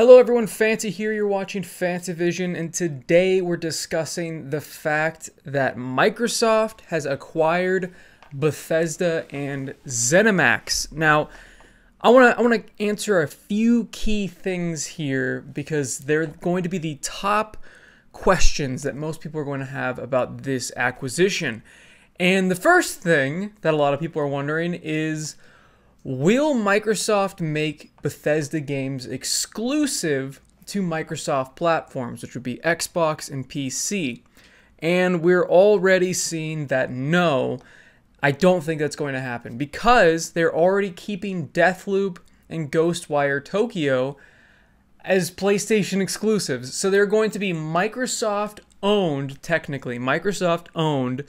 Hello everyone, Fancy here. You're watching Fantavision, and today we're discussing the fact that Microsoft has acquired Bethesda and ZeniMax. Now, I want to I want to answer a few key things here because they're going to be the top questions that most people are going to have about this acquisition. And the first thing that a lot of people are wondering is Will Microsoft make Bethesda games exclusive to Microsoft platforms, which would be Xbox and PC? And we're already seeing that no, I don't think that's going to happen because they're already keeping Deathloop and Ghostwire Tokyo as PlayStation exclusives. So they're going to be Microsoft owned, technically, Microsoft owned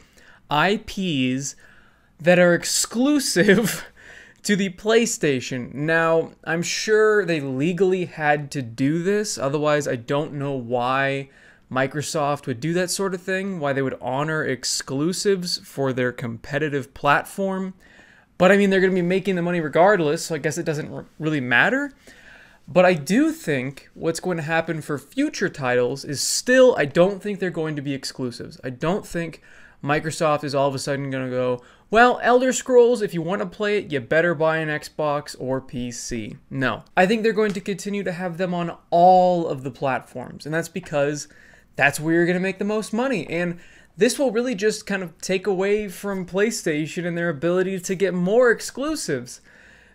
IPs that are exclusive to the PlayStation. Now, I'm sure they legally had to do this, otherwise, I don't know why Microsoft would do that sort of thing, why they would honor exclusives for their competitive platform. But I mean, they're going to be making the money regardless, so I guess it doesn't really matter. But I do think what's going to happen for future titles is still, I don't think they're going to be exclusives. I don't think Microsoft is all of a sudden going to go, well, Elder Scrolls, if you want to play it, you better buy an Xbox or PC. No. I think they're going to continue to have them on all of the platforms, and that's because that's where you're going to make the most money. And this will really just kind of take away from PlayStation and their ability to get more exclusives.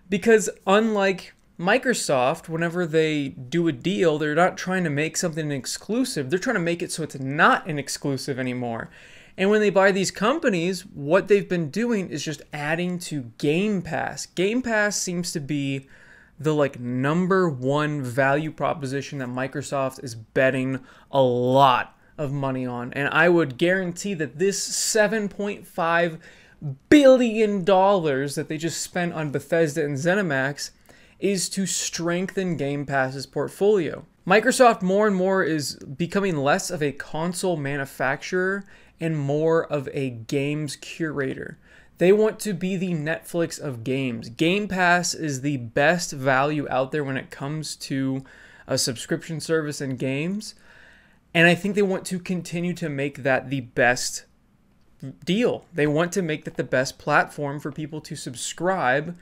Because unlike Microsoft, whenever they do a deal, they're not trying to make something exclusive. They're trying to make it so it's not an exclusive anymore. And when they buy these companies, what they've been doing is just adding to Game Pass. Game Pass seems to be the like number one value proposition that Microsoft is betting a lot of money on. And I would guarantee that this 7.5 billion dollars that they just spent on Bethesda and ZeniMax is to strengthen Game Pass's portfolio. Microsoft more and more is becoming less of a console manufacturer and more of a games curator. They want to be the Netflix of games. Game Pass is the best value out there when it comes to a subscription service and games. And I think they want to continue to make that the best deal. They want to make that the best platform for people to subscribe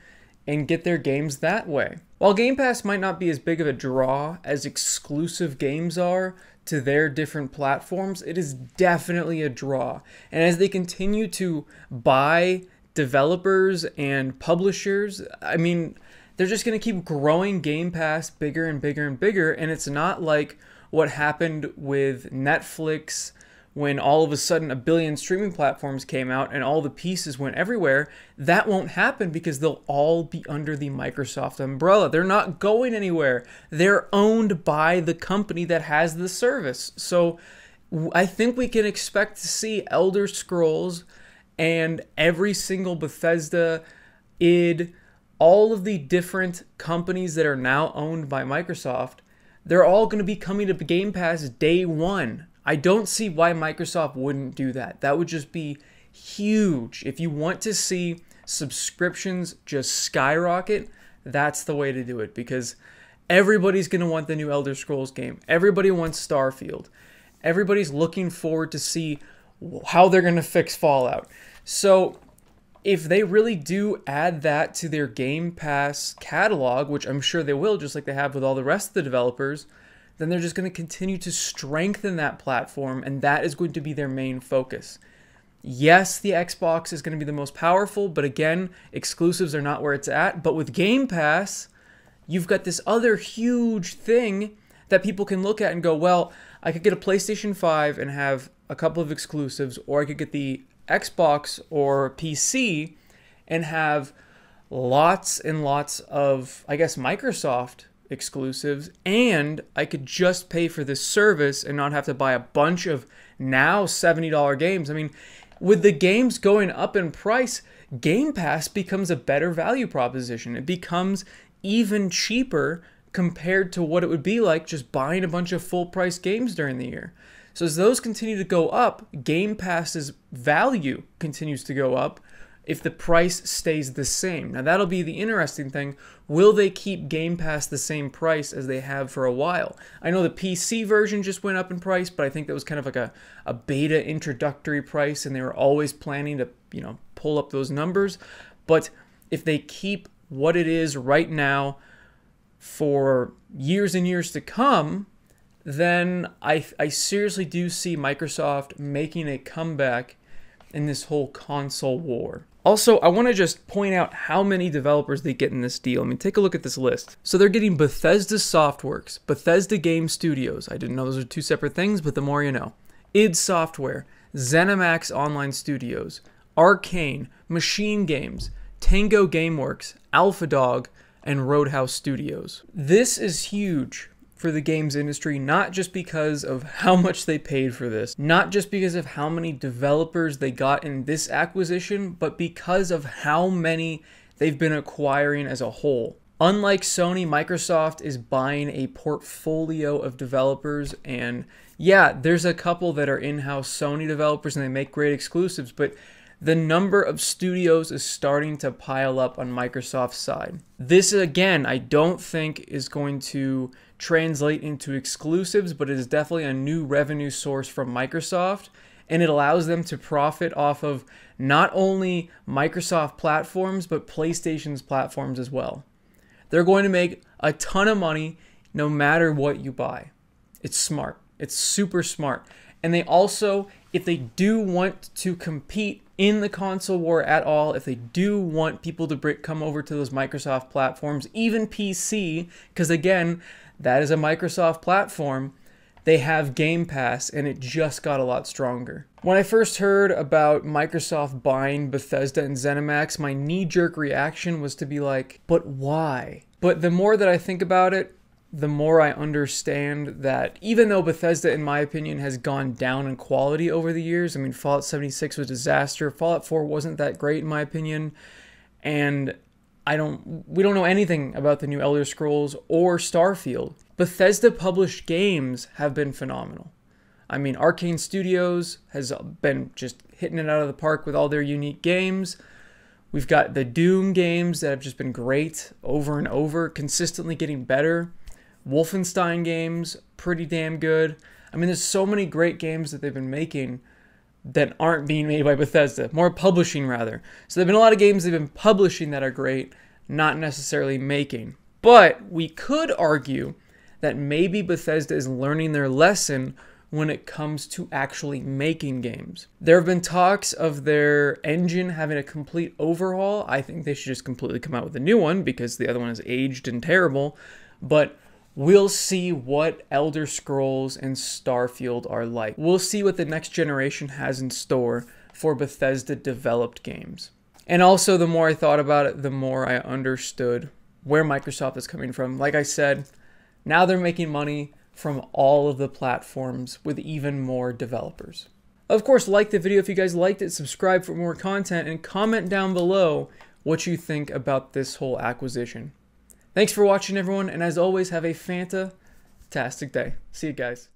and get their games that way. While Game Pass might not be as big of a draw as exclusive games are to their different platforms, it is definitely a draw. And as they continue to buy developers and publishers, I mean, they're just going to keep growing Game Pass bigger and bigger and bigger. And it's not like what happened with Netflix when all of a sudden a billion streaming platforms came out and all the pieces went everywhere, that won't happen because they'll all be under the Microsoft umbrella. They're not going anywhere. They're owned by the company that has the service. So I think we can expect to see Elder Scrolls and every single Bethesda, id, all of the different companies that are now owned by Microsoft, they're all going to be coming to Game Pass day one. I don't see why Microsoft wouldn't do that. That would just be huge. If you want to see subscriptions just skyrocket, that's the way to do it because everybody's going to want the new Elder Scrolls game. Everybody wants Starfield. Everybody's looking forward to see how they're going to fix Fallout. So if they really do add that to their Game Pass catalog, which I'm sure they will, just like they have with all the rest of the developers, then they're just going to continue to strengthen that platform, and that is going to be their main focus. Yes, the Xbox is going to be the most powerful, but again, exclusives are not where it's at. But with Game Pass, you've got this other huge thing that people can look at and go, well, I could get a PlayStation 5 and have a couple of exclusives, or I could get the Xbox or PC and have lots and lots of, I guess, Microsoft exclusives and I could just pay for this service and not have to buy a bunch of now $70 games. I mean, with the games going up in price, Game Pass becomes a better value proposition. It becomes even cheaper compared to what it would be like just buying a bunch of full price games during the year. So as those continue to go up, Game Pass's value continues to go up, if the price stays the same. Now that'll be the interesting thing. Will they keep Game Pass the same price as they have for a while? I know the PC version just went up in price, but I think that was kind of like a, a beta introductory price and they were always planning to, you know, pull up those numbers. But if they keep what it is right now for years and years to come, then I, I seriously do see Microsoft making a comeback in this whole console war. Also, I want to just point out how many developers they get in this deal. I mean, take a look at this list. So they're getting Bethesda Softworks, Bethesda Game Studios. I didn't know those are two separate things, but the more you know. id Software, ZeniMax Online Studios, Arcane, Machine Games, Tango Gameworks, Alpha Dog, and Roadhouse Studios. This is huge for the games industry, not just because of how much they paid for this, not just because of how many developers they got in this acquisition, but because of how many they've been acquiring as a whole. Unlike Sony, Microsoft is buying a portfolio of developers. And yeah, there's a couple that are in house Sony developers and they make great exclusives, but the number of studios is starting to pile up on Microsoft's side. This, again, I don't think is going to translate into exclusives, but it is definitely a new revenue source from Microsoft. And it allows them to profit off of not only Microsoft platforms, but PlayStation's platforms as well. They're going to make a ton of money no matter what you buy. It's smart. It's super smart. And they also, if they do want to compete in the console war at all, if they do want people to come over to those Microsoft platforms, even PC, because again, that is a Microsoft platform, they have Game Pass and it just got a lot stronger. When I first heard about Microsoft buying Bethesda and ZeniMax, my knee jerk reaction was to be like, but why? But the more that I think about it, the more I understand that even though Bethesda, in my opinion, has gone down in quality over the years, I mean, Fallout 76 was a disaster, Fallout 4 wasn't that great, in my opinion, and I don't, we don't know anything about the new Elder Scrolls or Starfield. Bethesda published games have been phenomenal. I mean, Arcane Studios has been just hitting it out of the park with all their unique games. We've got the Doom games that have just been great over and over, consistently getting better. Wolfenstein games, pretty damn good. I mean, there's so many great games that they've been making that aren't being made by Bethesda, more publishing rather. So there've been a lot of games they've been publishing that are great, not necessarily making. But we could argue that maybe Bethesda is learning their lesson when it comes to actually making games. There have been talks of their engine having a complete overhaul. I think they should just completely come out with a new one because the other one is aged and terrible. But We'll see what Elder Scrolls and Starfield are like. We'll see what the next generation has in store for Bethesda developed games. And also, the more I thought about it, the more I understood where Microsoft is coming from. Like I said, now they're making money from all of the platforms with even more developers. Of course, like the video if you guys liked it, subscribe for more content, and comment down below what you think about this whole acquisition. Thanks for watching, everyone, and as always, have a fantastic day. See you guys.